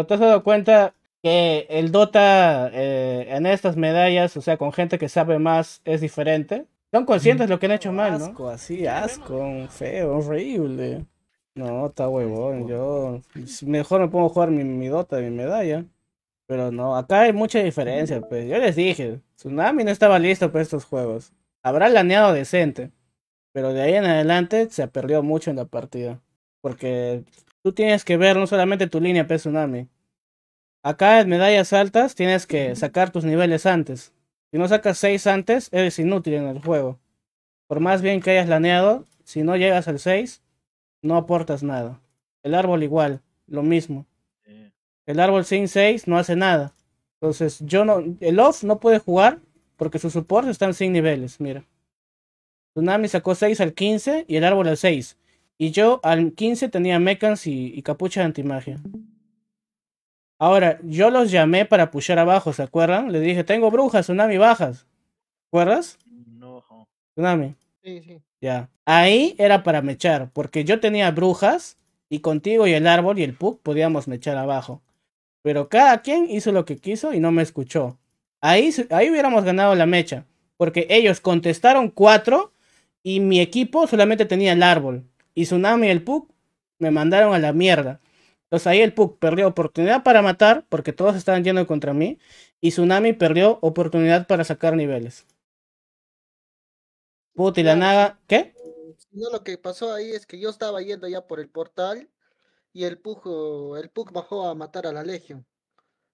Pero te has dado cuenta que el Dota eh, en estas medallas, o sea, con gente que sabe más, es diferente. Son conscientes de mm. lo que han hecho mal, ¿no? Asco, así, asco, feo, horrible. No, está huevón, yo mejor me pongo a jugar mi, mi Dota, mi medalla. Pero no, acá hay mucha diferencia, pues. Yo les dije, Tsunami no estaba listo para estos juegos. Habrá laneado decente, pero de ahí en adelante se perdió mucho en la partida. Porque tú tienes que ver no solamente tu línea P Tsunami. Acá en medallas altas tienes que sacar tus niveles antes. Si no sacas 6 antes, eres inútil en el juego. Por más bien que hayas laneado, si no llegas al 6, no aportas nada. El árbol igual, lo mismo. El árbol sin 6 no hace nada. Entonces, yo no. El off no puede jugar porque sus supports están sin niveles. Mira. Tsunami sacó 6 al 15 y el árbol al 6. Y yo al 15 tenía mechans y, capucha de antimagia. Ahora, yo los llamé para puchar abajo, ¿se acuerdan? Les dije, tengo brujas, tsunami bajas. ¿Acuerdas? No. Tsunami. Sí, sí. Ya. Ahí era para mechar, porque yo tenía brujas y contigo y el árbol y el puk podíamos mechar abajo. Pero cada quien hizo lo que quiso y no me escuchó. Ahí, ahí hubiéramos ganado la mecha, porque ellos contestaron cuatro y mi equipo solamente tenía el árbol y Tsunami el Puck me mandaron a la mierda. Entonces ahí el Puck perdió oportunidad para matar, porque todos estaban yendo contra mí, y Tsunami perdió oportunidad para sacar niveles. Puta, y la naga, ¿qué? No, lo que pasó ahí es que yo estaba yendo ya por el portal y el Puck, el bajó a matar a la Legion.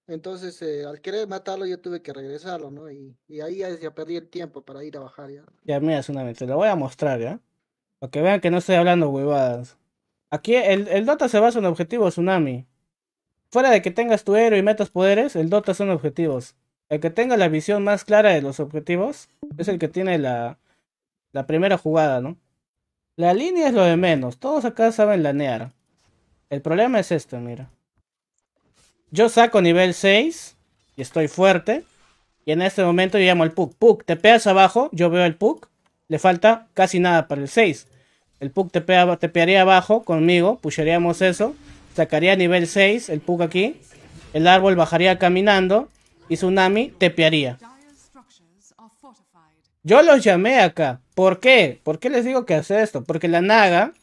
Entonces, eh, al querer matarlo, yo tuve que regresarlo, ¿no? Y, ahí ya, perdí el tiempo para ir a bajar ya. Ya, mira, Tsunami, te lo voy a mostrar, ¿ya? Para que vean que no estoy hablando huevadas. Aquí el, Dota se basa en objetivos Tsunami. Fuera de que tengas tu héroe y metas poderes, el Dota son objetivos. El que tenga la visión más clara de los objetivos es el que tiene la, la primera jugada, ¿no? La línea es lo de menos. Todos acá saben lanear. El problema es esto, mira. Yo saco nivel 6 y estoy fuerte. Y en este momento yo llamo al Puk. Puk, te pegas abajo, yo veo el Puk le falta casi nada para el 6. El Pug te tepearía abajo conmigo, Pusharíamos eso, sacaría nivel 6 el Pug aquí, el árbol bajaría caminando y Tsunami tepearía. Yo los llamé acá. ¿Por qué? ¿Por qué les digo que hace esto? Porque la Naga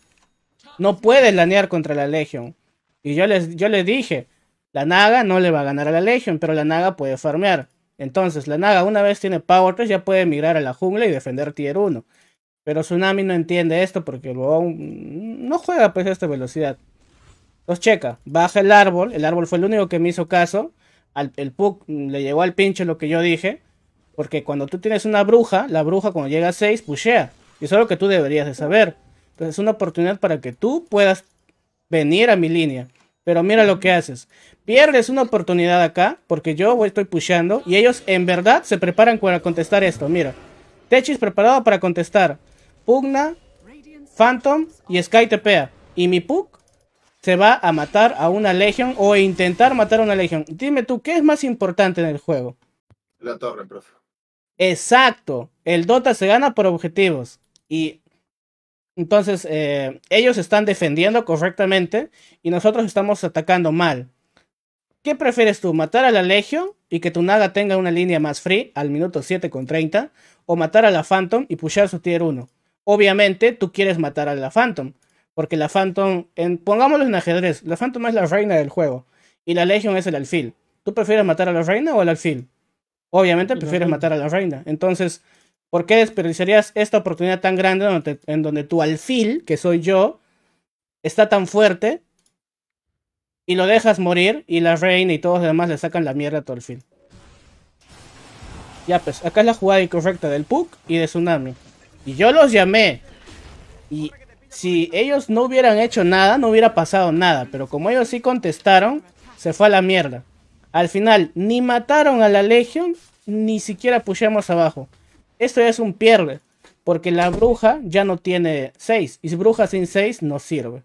no puede lanear contra la Legion. Y yo les, yo les dije, la Naga no le va a ganar a la Legion, pero la Naga puede farmear. Entonces, la Naga, una vez tiene Power 3, ya puede migrar a la jungla y defender Tier 1. Pero Tsunami no entiende esto porque el no juega pues a esta velocidad. Los checa, baja el árbol, el árbol fue el único que me hizo caso. el Puck le llegó al pinche lo que yo dije. Porque cuando tú tienes una bruja, la bruja cuando llega a 6, pushea. Y eso es lo que tú deberías de saber. Entonces es una oportunidad para que tú puedas venir a mi línea. Pero mira lo que haces. Pierdes una oportunidad acá, porque yo estoy pushando. Y ellos en verdad se preparan para contestar esto. Mira. Techis preparado para contestar. Pugna, Phantom y Sky tepea. Y mi Pug se va a matar a una Legion o intentar matar a una Legion. Dime tú, ¿qué es más importante en el juego? La torre, profe. Exacto. El Dota se gana por objetivos. Y entonces, eh, ellos están defendiendo correctamente y nosotros estamos atacando mal. ¿Qué prefieres tú? ¿Matar a la Legion y que tu Naga tenga una línea más free al minuto 7.30. con ¿O matar a la Phantom y pushar su tier 1? Obviamente, tú quieres matar a la Phantom. Porque la Phantom, pongámoslo en ajedrez, la Phantom es la reina del juego y la Legion es el alfil. ¿Tú prefieres matar a la reina o al alfil? Obviamente prefieres matar a la reina. Entonces, ¿Por qué desperdiciarías esta oportunidad tan grande en donde tu alfil, que soy yo, está tan fuerte y lo dejas morir y la reina y todos los demás le sacan la mierda a tu alfil? Ya pues, acá es la jugada incorrecta del Puck y de Tsunami. Y yo los llamé. Y si ellos no hubieran hecho nada, no hubiera pasado nada. Pero como ellos sí contestaron, se fue a la mierda. Al final, ni mataron a la Legion, ni siquiera pusimos abajo. Esto es un pierde. Porque la bruja ya no tiene 6. Y bruja sin 6 no sirve.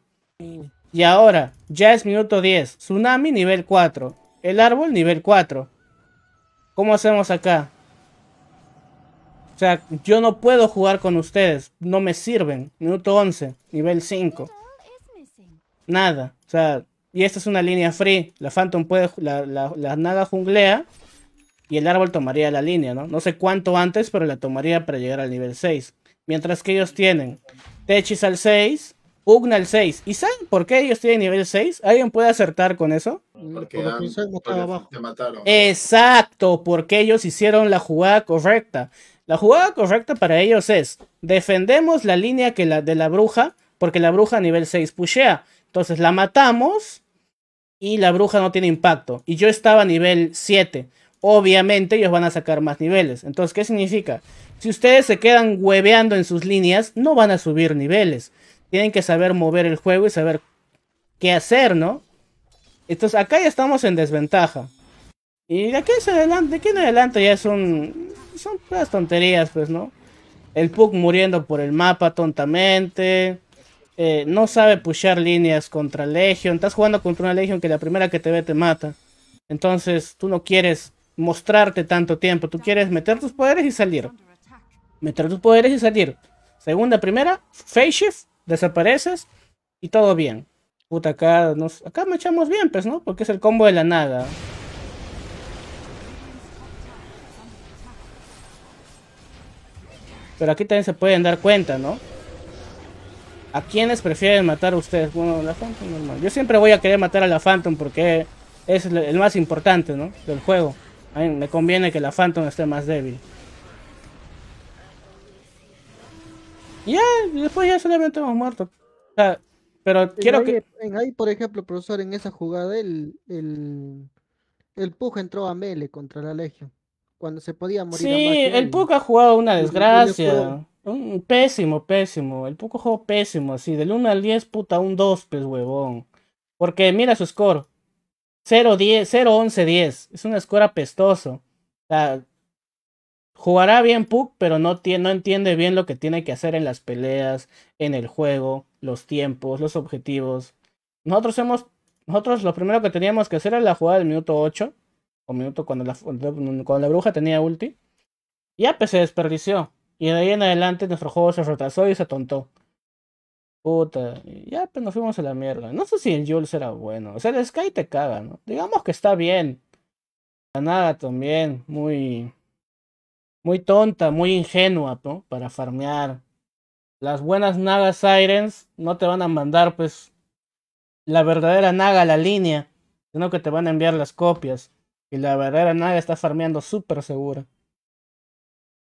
Y ahora, ya es minuto 10. Tsunami nivel 4. El árbol nivel 4. ¿Cómo hacemos acá? O sea, yo no puedo jugar con ustedes. No me sirven. Minuto 11. Nivel 5. Nada. O sea, y esta es una línea free. La Phantom puede... La, la, la naga junglea y el árbol tomaría la línea, ¿no? No sé cuánto antes, pero la tomaría para llegar al nivel 6. Mientras que ellos tienen Techis al 6, Ugna al 6. ¿Y saben por qué ellos tienen nivel 6? ¿Alguien puede acertar con eso? Mm, porque, mataron. Exacto, porque ellos hicieron la jugada correcta. La jugada correcta para ellos es defendemos la línea que la, de la bruja, porque la bruja a nivel 6 pushea. Entonces la matamos y la bruja no tiene impacto. Y yo estaba a nivel 7 obviamente ellos van a sacar más niveles. Entonces, ¿qué significa? Si ustedes se quedan hueveando en sus líneas, no van a subir niveles. Tienen que saber mover el juego y saber qué hacer, ¿no? Entonces, acá ya estamos en desventaja. Y de aquí, en adelante, adelante ya son, son las tonterías, pues, ¿no? El Puck muriendo por el mapa tontamente. Eh, no sabe pushar líneas contra Legion. Estás jugando contra una Legion que la primera que te ve te mata. Entonces, tú no quieres mostrarte tanto tiempo. Tú quieres meter tus poderes y salir. Meter tus poderes y salir. Segunda, primera, face shift, desapareces y todo bien. Puta, acá, nos, acá me echamos bien, pues, ¿no? Porque es el combo de la nada. Pero aquí también se pueden dar cuenta, ¿no? ¿A quiénes prefieren matar a ustedes? Bueno, la Phantom normal. Yo siempre voy a querer matar a la Phantom porque es el más importante, ¿no? Del juego me conviene que la Phantom esté más débil. Y ya, después ya solamente hemos muerto. pero quiero que. Ahí, por ejemplo, profesor, en esa jugada, el, el, el entró a Mele contra la Legion. Cuando se podía morir. Sí, el Pug ha jugado una desgracia. Un pésimo, pésimo. El Pug jugó pésimo, así. Del 1 al 10, puta, un 2, pues, huevón. Porque mira su score. 0-11-10. Es una score apestoso. O sea, jugará bien Puck, pero no, entiende bien lo que tiene que hacer en las peleas, en el juego, los tiempos, los objetivos. Nosotros hemos. Nosotros lo primero que teníamos que hacer era la jugada del minuto 8. O minuto cuando la, cuando la bruja tenía ulti. Y AP pues, se desperdició. Y de ahí en adelante nuestro juego se retrasó y se tontó ya pues nos fuimos a la mierda. No sé si el Jules era bueno. O sea, el Sky te caga, ¿no? Digamos que está bien. La Naga también, muy. Muy tonta, muy ingenua, ¿no? Para farmear. Las buenas nagas Sirens no te van a mandar, pues. La verdadera naga a la línea. Sino que te van a enviar las copias. Y la verdadera naga está farmeando súper segura.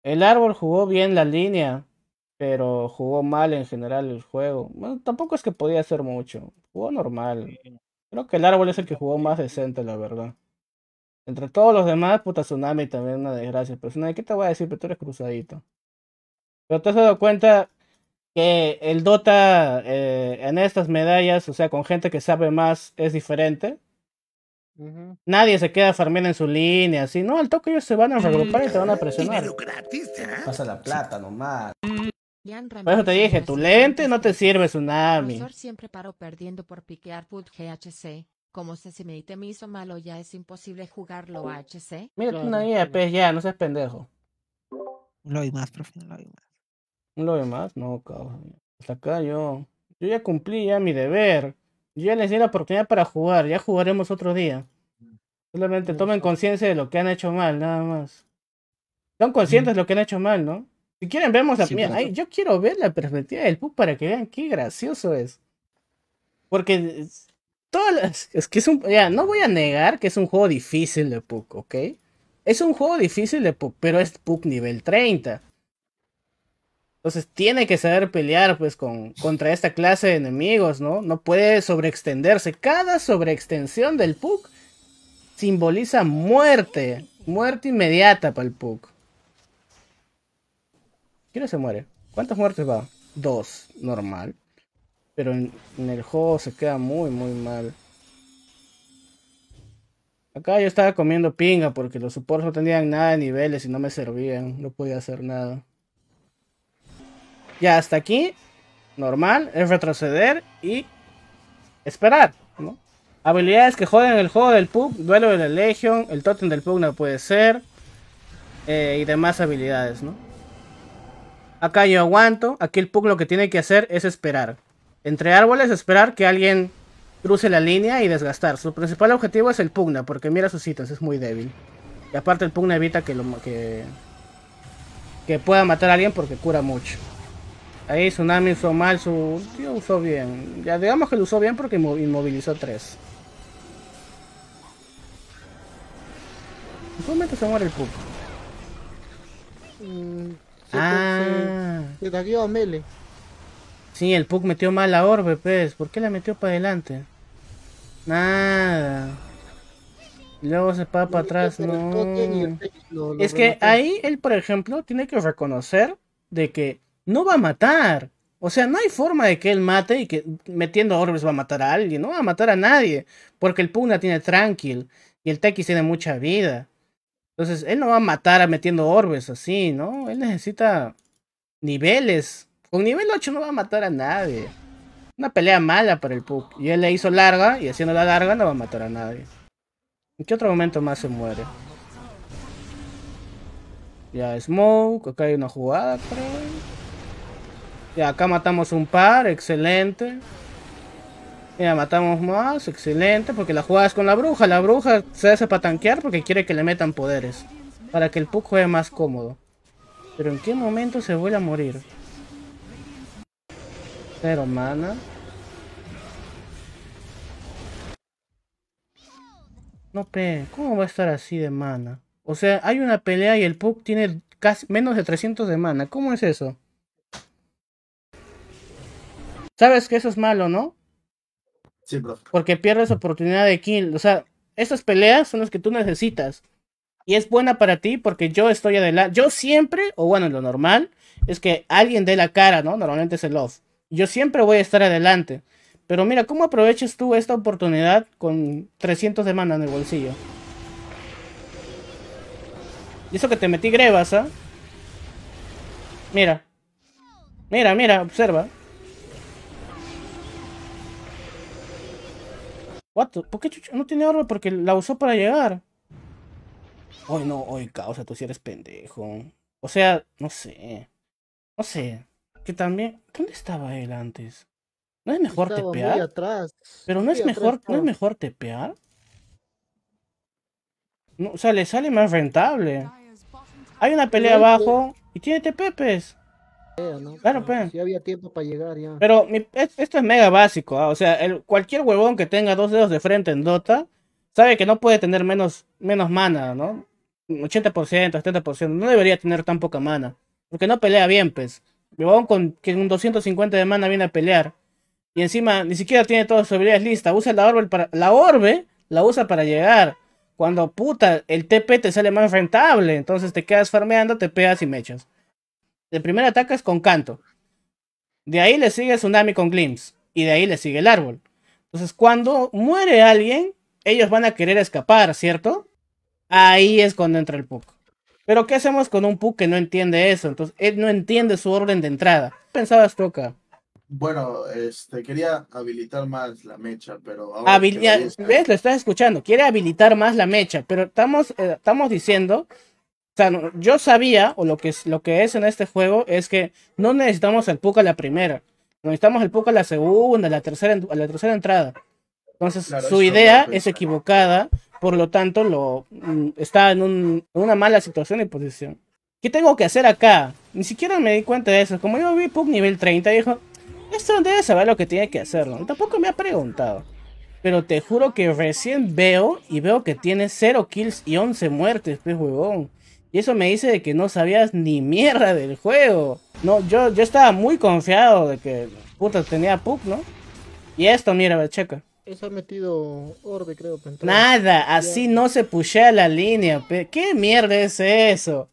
El árbol jugó bien la línea pero jugó mal en general el juego. Bueno, tampoco es que podía hacer mucho, jugó normal. Creo que el árbol es el que jugó más decente, la verdad. Entre todos los demás, puta Tsunami también una desgracia. Pero Tsunami, ¿qué te voy a decir? Pero tú eres cruzadito. Pero te has dado cuenta que el Dota eh, en estas medallas, o sea, con gente que sabe más, es diferente. Nadie se queda farmeando en su línea, así. No, al toque ellos se van a regrupar y te van a presionar. Pasa la plata nomás. Por te dije, tu lente no te sirve, Tsunami. El siempre paró perdiendo por piquear put GHC. Como se me me hizo malo, ya es imposible jugarlo HC. Mira, tú no pues ya, no seas pendejo. Un lobby más, profe, lo lobby más. ¿Un lobby más? No, cabrón. Hasta acá yo. Yo ya cumplí ya mi deber. Yo ya les di la oportunidad para jugar. Ya jugaremos otro día. Solamente tomen conciencia de lo que han hecho mal, nada más. Son conscientes de lo que han hecho mal, ¿no? Si quieren, vemos la. Pues, yo quiero ver la perspectiva del Puck para que vean qué gracioso es. Porque todas las. Es que un. Ya, no voy a negar que es un juego difícil de Puck, ¿ok? Es un juego difícil de Puck, pero es Puck nivel 30. Entonces tiene que saber pelear pues con, contra esta clase de enemigos, ¿no? No puede sobreextenderse. Cada sobreextensión del Puck simboliza muerte, muerte inmediata para el Puck. ¿Quién se muere. ¿Cuántas muertes va? Dos, normal. Pero en, el juego se queda muy, muy mal. Acá yo estaba comiendo pinga porque los supports no tenían nada de niveles y no me servían. No podía hacer nada. Ya hasta aquí. Normal. Es retroceder y esperar. ¿no? Habilidades que joden el juego del pub. Duelo de la Legion. El totem del Pug no puede ser. Eh, y demás habilidades, ¿no? Acá yo aguanto. Aquí el Pug lo que tiene que hacer es esperar. Entre árboles, esperar que alguien cruce la línea y desgastar. Su principal objetivo es el Pugna, porque mira sus citas. es muy débil. Y aparte el Pugna evita que, lo, que, pueda matar a alguien porque cura mucho. Ahí Tsunami usó mal, su tío usó bien. Ya digamos que lo usó bien porque inmovilizó tres. ¿En se muere el Pug? ah. se, a Mele. Sí, el Pug metió mal a orbe, pues. ¿Por qué la metió para adelante? Nada. Luego se para para atrás, no. es que ahí él, por ejemplo, tiene que reconocer de que no va a matar. O sea, no hay forma de que él mate y que metiendo orbes va a matar a alguien. No va a matar a nadie. Porque el Pug la tiene tranquil. Y el Tex tiene mucha vida. Entonces, él no va a matar a metiendo orbes así, ¿no? Él necesita niveles. Con nivel 8 no va a matar a nadie. Una pelea mala para el Puck. Y él le hizo larga, y haciendo la larga no va a matar a nadie. ¿En qué otro momento más se muere? Ya, Smoke. Acá hay una jugada, creo. Ya, acá matamos un par. Excelente. Mira, matamos más, excelente, porque la jugada es con la bruja. La bruja se hace para tanquear porque quiere que le metan poderes. Para que el Puck juegue más cómodo. Pero ¿en qué momento se vuelve a morir? Cero mana. No, pe, ¿cómo va a estar así de mana? O sea, hay una pelea y el Puck tiene casi menos de 300 de mana. ¿Cómo es eso? Sabes que eso es malo, ¿no? Porque pierdes oportunidad de kill. O sea, estas peleas son las que tú necesitas. Y es buena para ti porque yo estoy adelante. Yo siempre, o bueno, lo normal, es que alguien dé la cara, ¿no? Normalmente es el off. Yo siempre voy a estar adelante. Pero mira, ¿cómo aprovechas tú esta oportunidad con 300 de mana en el bolsillo? Y eso que te metí grevas, ¿ah? Mira. Mira, mira, observa. ¿Por qué chucho? No tiene arma porque la usó para llegar. Hoy no, hoy causa, tú si eres pendejo. O sea, no sé. No sé. Que también. ¿Dónde estaba él antes? ¿No es mejor tepear? Atrás. Pero no es mejor, no. es mejor tepear. o sea, le sale más rentable. Hay una pelea abajo y tiene tepepes pero. Si pues. había tiempo para llegar Pero esto es mega básico. ¿ah? O sea, cualquier huevón que tenga dos dedos de frente en Dota sabe que no puede tener menos, menos mana, ¿no? 80%, 70%. No debería tener tan poca mana. Porque no pelea bien, pues. huevón con que un 250 de mana viene a pelear. Y encima ni siquiera tiene todas sus habilidades listas. Usa la orbe para. La orbe la usa para llegar. Cuando puta, el TP te sale más enfrentable Entonces te quedas farmeando, te pegas y mechas. El primer ataque es con canto. De ahí le sigue Tsunami con Glimpse. Y de ahí le sigue el árbol. Entonces, cuando muere alguien, ellos van a querer escapar, ¿cierto? Ahí es cuando entra el Puck. Pero, ¿qué hacemos con un Puck que no entiende eso? Entonces, él no entiende su orden de entrada. ¿Qué pensabas tú Bueno, este, quería habilitar más la mecha, pero ahora ¿Ves? Lo estás escuchando. Quiere habilitar más la mecha, pero estamos, eh, estamos diciendo o sea, yo sabía, o lo que, es, lo que es en este juego, es que no necesitamos al a la primera. Necesitamos al a la segunda, la tercera, la tercera entrada. Entonces, su idea es equivocada, por lo tanto, lo, mm, está en, una mala situación y posición. ¿Qué tengo que hacer acá? Ni siquiera me di cuenta de eso. Como yo vi Puck nivel 30, dijo, esto debe saber lo que tiene que hacerlo. tampoco me ha preguntado. Pero te juro que recién veo y veo que tiene 0 kills y 11 muertes, pues huevón. Y eso me dice de que no sabías ni mierda del juego. No, yo, yo estaba muy confiado de que puta tenía Puck, ¿no? Y esto, mira, checa. metido orbe, creo. Nada, así no se pushea la línea. ¿Qué mierda es eso?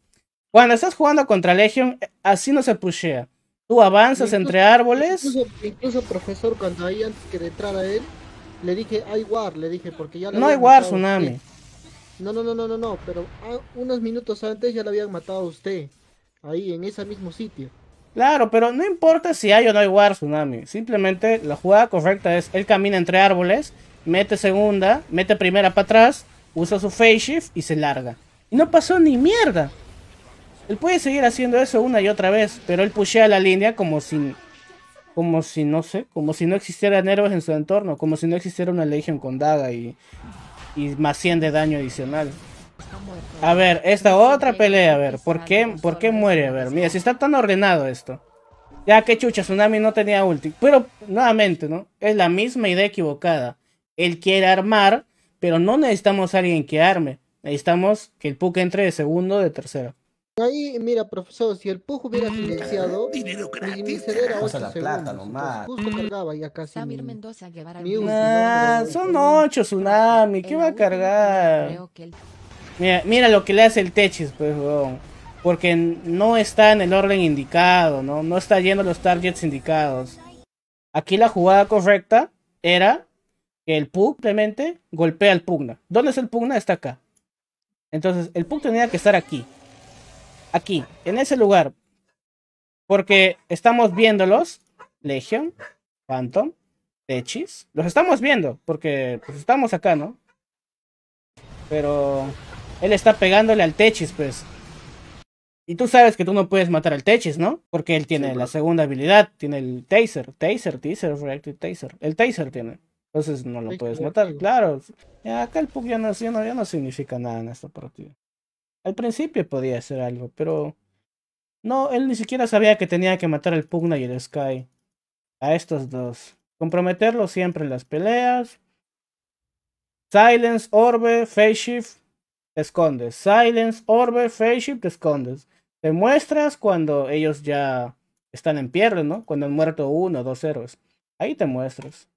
Cuando estás jugando contra Legion, eh, así no se pushea. Tú avanzas entre árboles. Incluso, profesor, cuando ahí antes que entrara él, le dije, hay war, le dije, porque ya... no hay war, tsunami. No, no, no, no, no, no, pero unos minutos antes ya lo habían matado a usted. Ahí, en ese mismo sitio. Claro, pero no importa si hay o no hay War Tsunami. Simplemente la jugada correcta es: él camina entre árboles, mete segunda, mete primera para atrás, usa su face shift y se larga. Y no pasó ni mierda. Él puede seguir haciendo eso una y otra vez, pero él pushea la línea como si. Como si, no sé, como si no existieran héroes en su entorno, como si no existiera una Legion con daga y y más 100 de daño adicional. A ver, esta otra pelea, a ver, ¿por qué, ¿por qué muere? A ver, mira, si está tan ordenado esto. Ya que chucha, Tsunami no tenía ulti. Pero, nuevamente, ¿no? Es la misma idea equivocada. Él quiere armar, pero no necesitamos a alguien que arme. Necesitamos que el Puck entre de segundo o de tercero. Ahí, mira, profesor, si el Pujo hubiera mm, silenciado, dinero gratis. Era plata nomás. Justo mm. cargaba ya casi. son ocho tsunami, ¿qué va a cargar? Mira, lo que le hace el Techis, pues, Porque no está en el orden indicado, ¿no? No está yendo los targets indicados. Aquí la jugada correcta era que el Pug simplemente golpea al Pugna. ¿Dónde es el Pugna? Está acá. Entonces, el Pug tenía que estar aquí aquí, en ese lugar. Porque estamos viéndolos. Legion, Phantom, Techis. Los estamos viendo, porque pues, estamos acá, ¿no? Pero él está pegándole al Techis, pues. Y tú sabes que tú no puedes matar al Techis, ¿no? Porque él tiene la segunda habilidad, tiene el Taser, Taser, Taser, Reactive Taser. El Taser tiene. Entonces no lo puedes matar, claro. acá el Pug ya no, ya no significa nada en esta partida. Al principio podía hacer algo, pero... No, él ni siquiera sabía que tenía que matar al Pugna y el Sky. A estos dos. Comprometerlo siempre en las peleas. Silence, Orbe, Face Shift, te escondes. Silence, Orbe, Face Shift, te escondes. Te muestras cuando ellos ya están en piernas, ¿no? Cuando han muerto uno o dos héroes. Ahí te muestras.